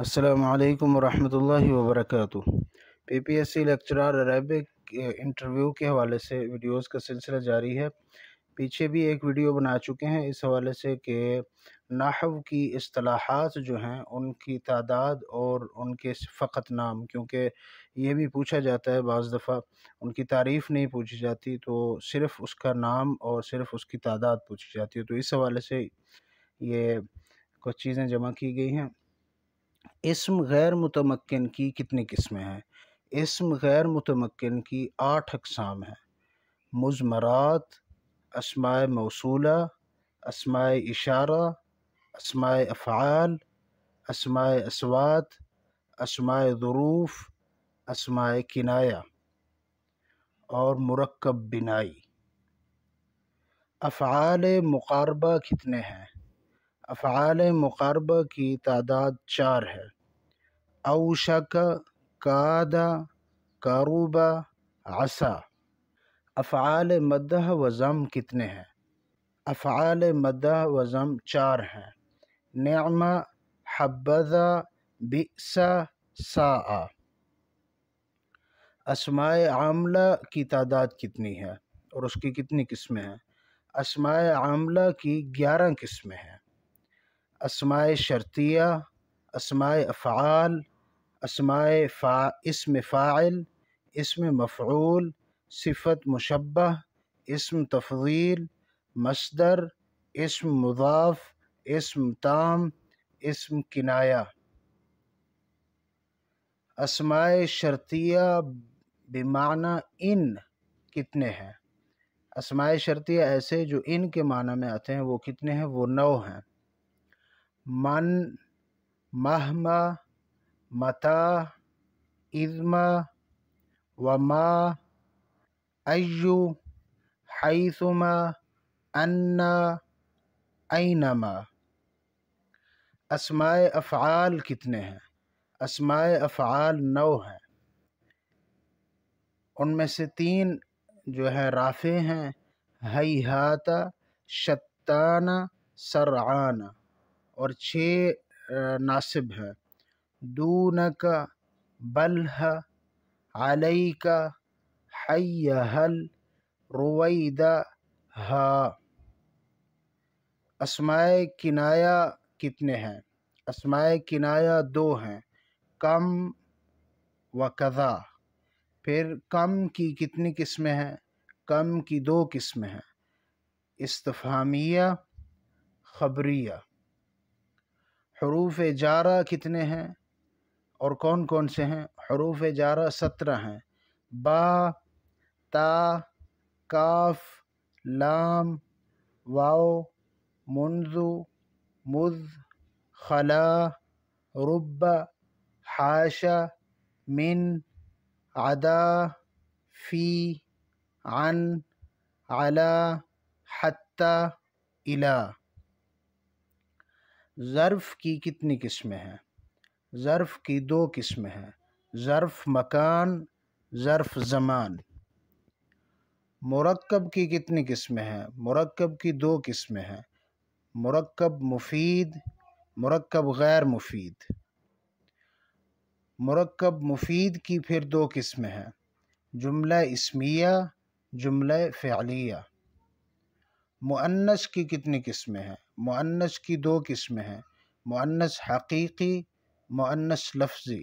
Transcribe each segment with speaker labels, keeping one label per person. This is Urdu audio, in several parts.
Speaker 1: السلام علیکم ورحمۃ اللہ وبرکاتہ P P S C lecturer Arabic interview کے حوالے سے ویڈیوز کا سلسلہ جاری ہے پیچھے بھی ایک ویڈیو بنا چکے ہیں اس حوالے سے کہ نحو کی اصطلاحات جو ہیں ان کی تعداد اور ان کے فقط نام کیونکہ یہ بھی پوچھا جاتا ہے بعض دفعہ ان کی تعریف نہیں پوچھی جاتی تو صرف اس کا نام اور صرف اس کی تعداد پوچھی جاتی ہے تو اس حوالے سے یہ کچھ چیزیں جمع کی گئی ہیں اسم غیر متمکن کی کتنی قسمیں ہیں اسم غیر متمکن کی آٹھ اقسام ہیں مضمرات اسماء موصولہ اسماء اشارہ اسماء افعال اسماء اسوات اسماء ظروف اسماء کنایا اور مرکب بنائی افعال مقاربہ کتنے ہیں افعال مقاربہ کی تعداد چار ہے اوشک کاد دا عصا افعال افعال مدح ضم کتنے ہیں افعال مدح ضم چار ہیں نعمہ حبذا ب سا اسماء عاملہ کی تعداد کتنی ہے اور اس کی کتنی قسمیں ہیں اسماء عاملہ کی گیارہ قسمیں ہیں اسماء شرطیہ اسماء افعال اسماء فا اسم فاعل اسم مفعول صفت مشبہ اسم تفضیل مصدر اسم مضاف اسم تام اسم کنایا اسماء شرطیہ بمعنی ان کتنے ہیں اسماء شرطیہ ایسے جو ان کے معنی میں آتے ہیں وہ کتنے ہیں وہ نو ہیں من مہما متا ازما وما ایو حیثما انا اینما اسماء افعال کتنے ہیں اسماء افعال نو ہیں ان میں سے تین جو ہیں رافع ہیں حاتٰ شتانہ سرعانہ اور چھ ناصب ہیں دون کا بلح عالئی کا حی حل روید اسماع کنایا کتنے ہیں اسماع کنایا دو ہیں کم و قضا پھر کم کی کتنی قسمیں ہیں کم کی دو قسمیں ہیں استفہامیہ خبریہ حروف جارہ کتنے ہیں اور کون کون سے ہیں حروف جارہ سترہ ہیں با تا کاف لام واؤ منضو مذ خلا رب حاشا من عدا فی عن علا حتی الہ ظرف کی کتنی قسمیں ہیں ظرف کی دو قسمیں ہیں ظرف مکان ظرف زمان مرکب کی کتنی قسمیں ہیں مرکب کی دو قسمیں ہیں مرکب مفید مرکب غیر مفید مرکب مفید کی پھر دو قسمیں ہیں جملہ اسمیہ جملہ فعلیہ مؤنس کی کتنی قسمیں ہیں معنس کی دو قسمیں ہیں معنس حقیقی معنس لفظی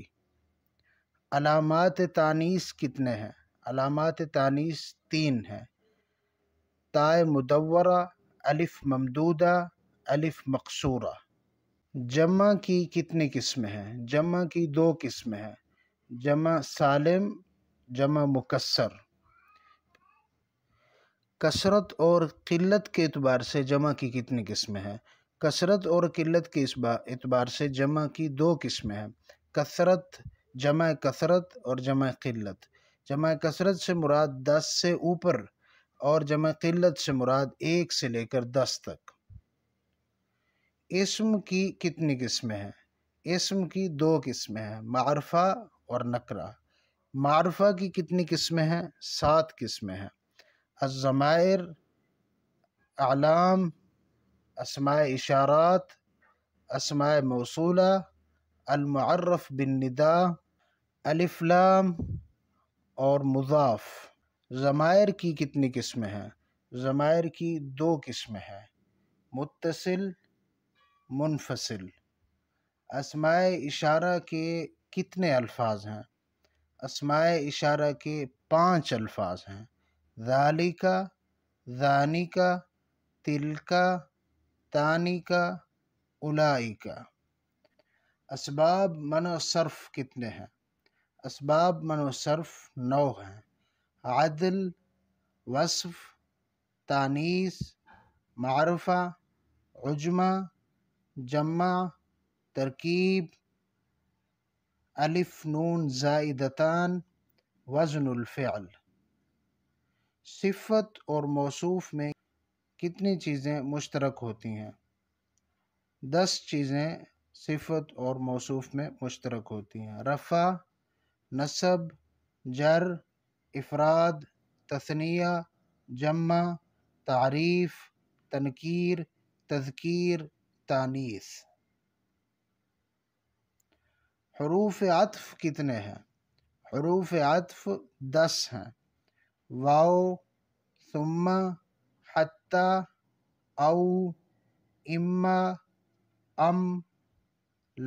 Speaker 1: علامات تانیس کتنے ہیں علامات تانیس تین ہیں تائے مدورہ الف ممدودہ الف مقصورہ جمع کی کتنی قسمیں ہیں جمع کی دو قسمیں ہیں جمع سالم جمع مکسر کثرت اور قلت کے اعتبار سے جمع کی کتنی قسمیں ہیں کثرت اور قلت کے اس اعتبار سے جمع کی دو قسمیں ہیں کثرت جمع کثرت اور جمع قلت جمع کثرت سے مراد دس سے اوپر اور جمع قلت سے مراد ایک سے لے کر دس تک اسم کی کتنی قسمیں ہیں اسم کی دو قسمیں ہیں معرفہ اور نقرہ معرفہ کی کتنی قسمیں ہیں سات قسمیں ہیں الضمائر اعلام اسماء اشارات اسماء موصولہ المعرف بن ندا الفلام اور مضاف ضمائر کی کتنی قسمیں ہیں ضمائر کی دو قسمیں ہیں متصل منفصل اسماء اشارہ کے کتنے الفاظ ہیں اسماء اشارہ کے پانچ الفاظ ہیں ذالکا ذانکا تلکا طانیکا علائقہ اسباب من و صرف کتنے ہیں اسباب من و صرف نو ہیں عدل وصف تانیس معرفہ عجمہ جمع ترکیب الف نون زائدتان وزن الفعل صفت اور موصوف میں کتنی چیزیں مشترک ہوتی ہیں دس چیزیں صفت اور موصوف میں مشترک ہوتی ہیں رفع نصب جر افراد تثنیہ جمع تعریف تنکیر تذکیر تانیس حروف عطف کتنے ہیں حروف عطف دس ہیں واؤ ثم حتی او اما ام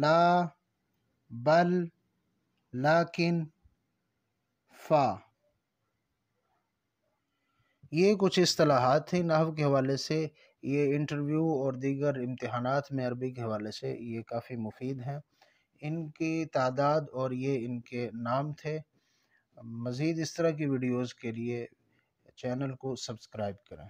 Speaker 1: لا بل لیکن فا یہ کچھ اصطلاحات تھیں نحو کے حوالے سے یہ انٹرویو اور دیگر امتحانات میں عربی کے حوالے سے یہ کافی مفید ہیں ان کی تعداد اور یہ ان کے نام تھے مزید اس طرح کی ویڈیوز کے لیے چینل کو سبسکرائب کریں